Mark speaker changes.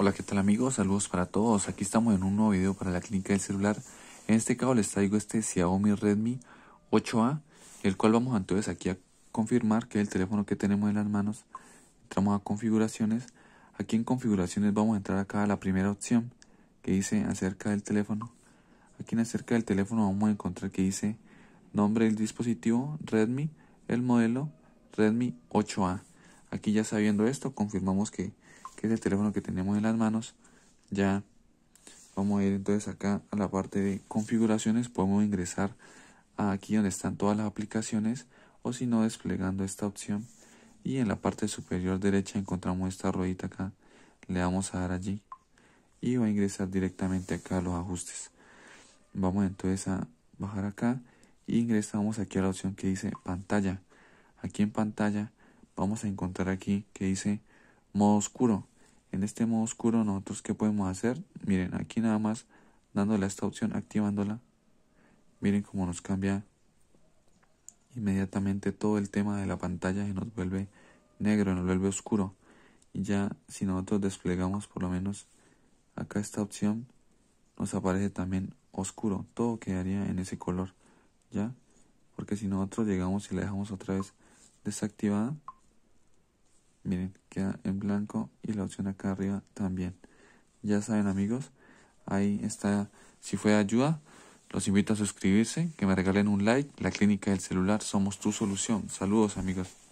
Speaker 1: Hola, ¿qué tal amigos? Saludos para todos. Aquí estamos en un nuevo video para la clínica del celular. En este caso les traigo este Xiaomi Redmi 8A, el cual vamos entonces aquí a confirmar que es el teléfono que tenemos en las manos. Entramos a configuraciones. Aquí en configuraciones vamos a entrar acá a la primera opción que dice acerca del teléfono. Aquí en acerca del teléfono vamos a encontrar que dice nombre del dispositivo Redmi, el modelo Redmi 8A. Aquí ya sabiendo esto confirmamos que que es el teléfono que tenemos en las manos, ya vamos a ir entonces acá a la parte de configuraciones, podemos ingresar aquí donde están todas las aplicaciones o si no desplegando esta opción y en la parte superior derecha encontramos esta ruedita acá, le vamos a dar allí y va a ingresar directamente acá a los ajustes. Vamos entonces a bajar acá e ingresamos aquí a la opción que dice pantalla. Aquí en pantalla vamos a encontrar aquí que dice modo oscuro. En este modo oscuro nosotros qué podemos hacer? Miren, aquí nada más dándole a esta opción, activándola. Miren cómo nos cambia inmediatamente todo el tema de la pantalla y nos vuelve negro, nos vuelve oscuro. Y ya si nosotros desplegamos por lo menos acá esta opción, nos aparece también oscuro. Todo quedaría en ese color, ¿ya? Porque si nosotros llegamos y la dejamos otra vez desactivada, miren queda en blanco y la opción acá arriba también ya saben amigos ahí está si fue de ayuda los invito a suscribirse que me regalen un like la clínica del celular somos tu solución saludos amigos